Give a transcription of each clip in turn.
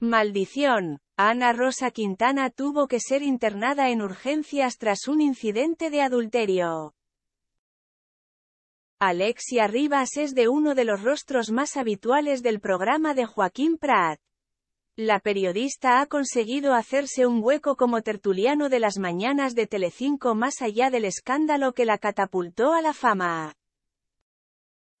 Maldición. Ana Rosa Quintana tuvo que ser internada en urgencias tras un incidente de adulterio. Alexia Rivas es de uno de los rostros más habituales del programa de Joaquín Prat. La periodista ha conseguido hacerse un hueco como tertuliano de las mañanas de Telecinco más allá del escándalo que la catapultó a la fama.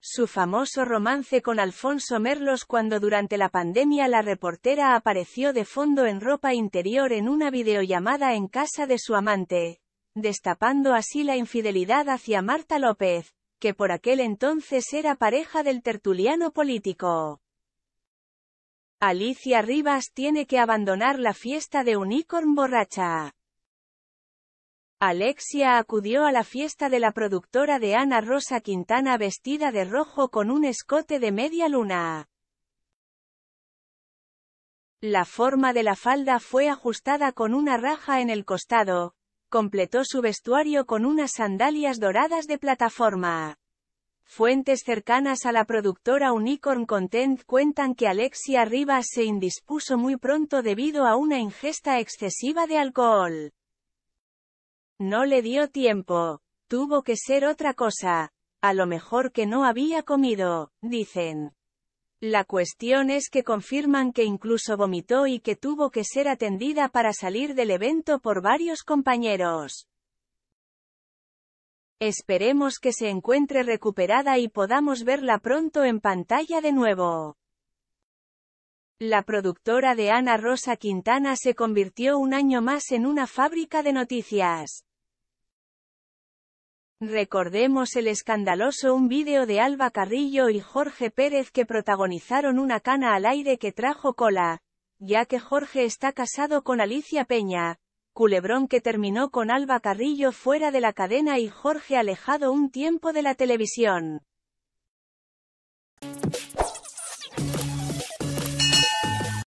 Su famoso romance con Alfonso Merlos cuando durante la pandemia la reportera apareció de fondo en ropa interior en una videollamada en casa de su amante, destapando así la infidelidad hacia Marta López, que por aquel entonces era pareja del tertuliano político. Alicia Rivas tiene que abandonar la fiesta de Unicorn borracha. Alexia acudió a la fiesta de la productora de Ana Rosa Quintana vestida de rojo con un escote de media luna. La forma de la falda fue ajustada con una raja en el costado, completó su vestuario con unas sandalias doradas de plataforma. Fuentes cercanas a la productora Unicorn Content cuentan que Alexia Rivas se indispuso muy pronto debido a una ingesta excesiva de alcohol. No le dio tiempo. Tuvo que ser otra cosa. A lo mejor que no había comido, dicen. La cuestión es que confirman que incluso vomitó y que tuvo que ser atendida para salir del evento por varios compañeros. Esperemos que se encuentre recuperada y podamos verla pronto en pantalla de nuevo. La productora de Ana Rosa Quintana se convirtió un año más en una fábrica de noticias. Recordemos el escandaloso un vídeo de Alba Carrillo y Jorge Pérez que protagonizaron una cana al aire que trajo cola, ya que Jorge está casado con Alicia Peña, culebrón que terminó con Alba Carrillo fuera de la cadena y Jorge alejado un tiempo de la televisión.